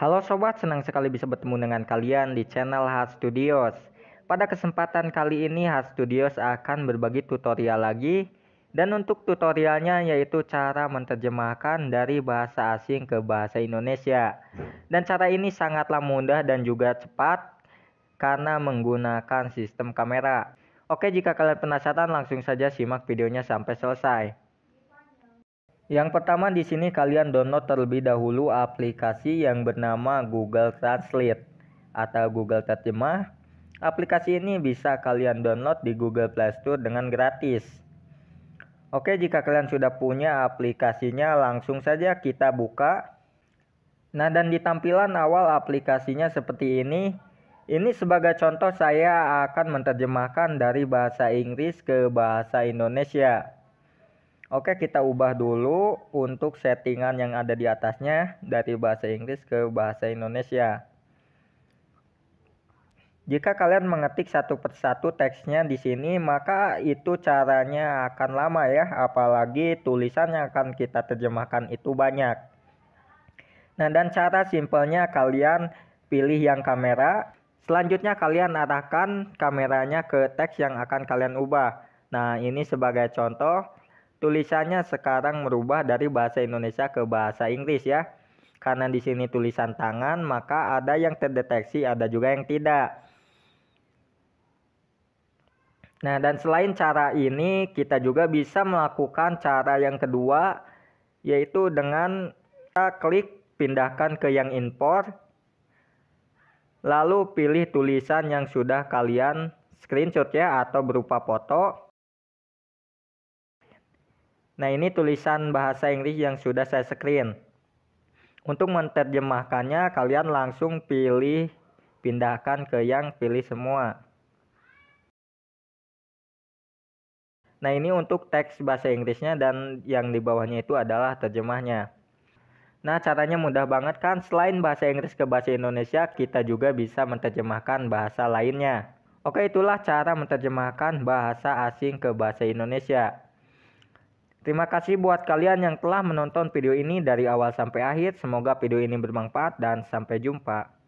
Halo sobat, senang sekali bisa bertemu dengan kalian di channel H Studios. Pada kesempatan kali ini H Studios akan berbagi tutorial lagi dan untuk tutorialnya yaitu cara menerjemahkan dari bahasa asing ke bahasa Indonesia. Dan cara ini sangatlah mudah dan juga cepat karena menggunakan sistem kamera. Oke, jika kalian penasaran langsung saja simak videonya sampai selesai. Yang pertama di sini kalian download terlebih dahulu aplikasi yang bernama Google Translate atau Google Terjemah. Aplikasi ini bisa kalian download di Google Play Store dengan gratis. Oke, jika kalian sudah punya aplikasinya, langsung saja kita buka. Nah, dan di tampilan awal aplikasinya seperti ini. Ini sebagai contoh saya akan menerjemahkan dari bahasa Inggris ke bahasa Indonesia. Oke, kita ubah dulu untuk settingan yang ada di atasnya dari bahasa Inggris ke bahasa Indonesia. Jika kalian mengetik satu persatu teksnya di sini, maka itu caranya akan lama ya, apalagi tulisan yang akan kita terjemahkan itu banyak. Nah, dan cara simpelnya kalian pilih yang kamera, selanjutnya kalian arahkan kameranya ke teks yang akan kalian ubah. Nah, ini sebagai contoh, tulisannya sekarang merubah dari bahasa Indonesia ke bahasa Inggris ya. Karena di sini tulisan tangan, maka ada yang terdeteksi, ada juga yang tidak. Nah, dan selain cara ini, kita juga bisa melakukan cara yang kedua, yaitu dengan kita klik pindahkan ke yang import, lalu pilih tulisan yang sudah kalian screenshot ya atau berupa foto. Nah, ini tulisan bahasa Inggris yang sudah saya screen. Untuk menerjemahkannya, kalian langsung pilih pindahkan ke yang pilih semua. Nah, ini untuk teks bahasa Inggrisnya dan yang di bawahnya itu adalah terjemahnya. Nah, caranya mudah banget kan? Selain bahasa Inggris ke bahasa Indonesia, kita juga bisa menerjemahkan bahasa lainnya. Oke, itulah cara menerjemahkan bahasa asing ke bahasa Indonesia. Terima kasih buat kalian yang telah menonton video ini dari awal sampai akhir. Semoga video ini bermanfaat dan sampai jumpa.